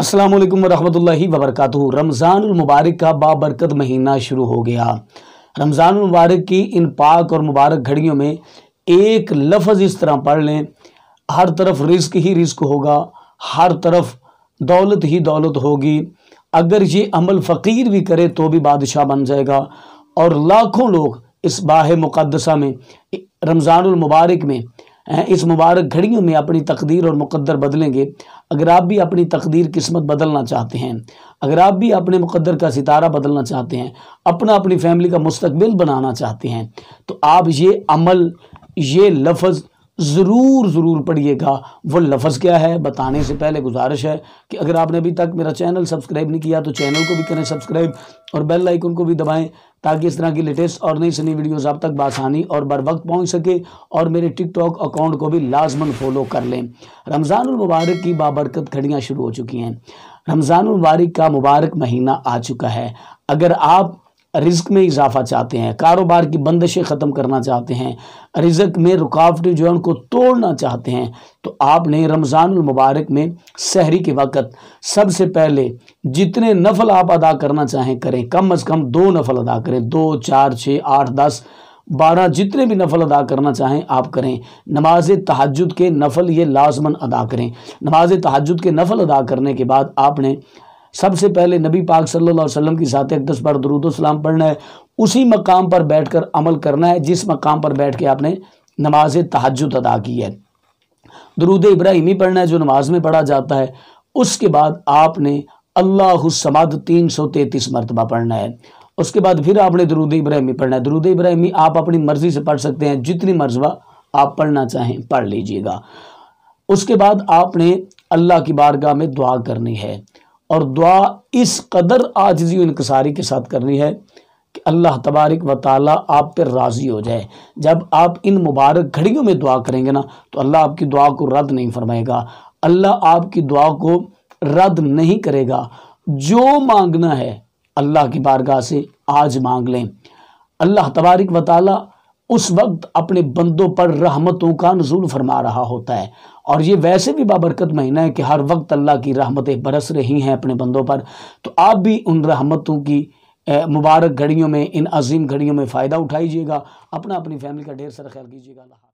अस्सलाम वालेकुम रहमतुल्लाहि वबरकातुहू रमज़ान मुबारक का बाबरकत महीना शुरू हो गया रमज़ान मुबारक की इन पाक और मुबारक घड़ियों में एक लफ्ज़ इस तरह पढ़ लें हर तरफ रिस्क ही रिस्क होगा हर तरफ दौलत ही दौलत होगी अगर ये अमल फ़कीर भी करे तो भी बादशाह बन जाएगा और लाखों लोग इस बाह मुक़दसा में रमज़ान मुबारक में इस मुबारक घड़ियों में अपनी तकदीर और मुकद्दर बदलेंगे अगर आप भी अपनी तकदीर किस्मत बदलना चाहते हैं अगर आप भी अपने मुकद्दर का सितारा बदलना चाहते हैं अपना अपनी फैमिली का मुस्तबिल बनाना चाहते हैं तो आप ये अमल ये लफ्ज़ ज़रूर ज़रूर पढ़िएगा वो लफ्ज़ क्या है बताने से पहले गुजारिश है कि अगर आपने अभी तक मेरा चैनल सब्सक्राइब नहीं किया तो चैनल को भी करें सब्सक्राइब और बेल आइकन को भी दबाएं ताकि इस तरह की लेटेस्ट और नई सनी वीडियोस आप तक बासानी और बर वक्त पहुँच सके और मेरे टिकटॉक अकाउंट को भी लाजमन फॉलो कर लें रमज़ानमबारक की बाबरकत खड़ियाँ शुरू हो चुकी हैं रमज़ानमबारक का मुबारक महीना आ चुका है अगर आप रिज्क में इजाफा चाहते हैं कारोबार की बंदिशें ख़त्म करना चाहते हैं रिज्क में रुकावटें जो है उनको तोड़ना चाहते हैं तो आपने रमज़ानमबारक में शहरी के वक़्त सबसे पहले जितने नफल आप अदा करना चाहें करें कम अज़ कम दो नफल अदा करें दो चार छः आठ दस बारह जितने भी नफल अदा करना चाहें आप करें नमाज तहजद के नफल ये लाजमन अदा करें नमाज तहजद के नफल अदा करने के बाद आपने सबसे पहले नबी पाक सल्लल्लाहु अलैहि वसल्लम की साथ एक दस बार पढ़ना है उसी मकाम पर बैठकर अमल करना है जिस मकाम पर बैठ के आपने नमाज तहजद अदा की है दरूद इब्राहिमी पढ़ना है जो नमाज में पढ़ा जाता है उसके बाद आपने अल्लाहसमद तीन सौ तैतीस मरतबा पढ़ना है उसके बाद फिर आपने दरूद इब्राहिमी पढ़ना है दरूद इब्राहिमी आप अपनी मर्ज़ी से पढ़ सकते हैं जितनी मरतबा आप पढ़ना चाहें पढ़ लीजिएगा उसके बाद आपने अल्लाह की बारगाह में दुआ करनी है और दुआ इस कदर आजजी इनकसारी के साथ करनी है कि अल्लाह तबारक व ताली आप पर राज़ी हो जाए जब आप इन मुबारक घड़ियों में दुआ करेंगे ना तो अल्लाह आपकी दुआ को रद्द नहीं फरमाएगा अल्लाह आपकी दुआ को रद्द नहीं करेगा जो मांगना है अल्लाह की बारगाह से आज मांग लें अल्लाह तबारक व ताली उस वक्त अपने बंदों पर रहमतों का नजूल फरमा रहा होता है और ये वैसे भी बाबरकत महीना है कि हर वक्त अल्लाह की रहमतें बरस रही हैं अपने बंदों पर तो आप भी उन रहमतों की मुबारक घड़ियों में इन अजीम घड़ियों में फ़ायदा उठाइएगा अपना अपनी फैमिली का ढेर सारा ख्याल कीजिएगा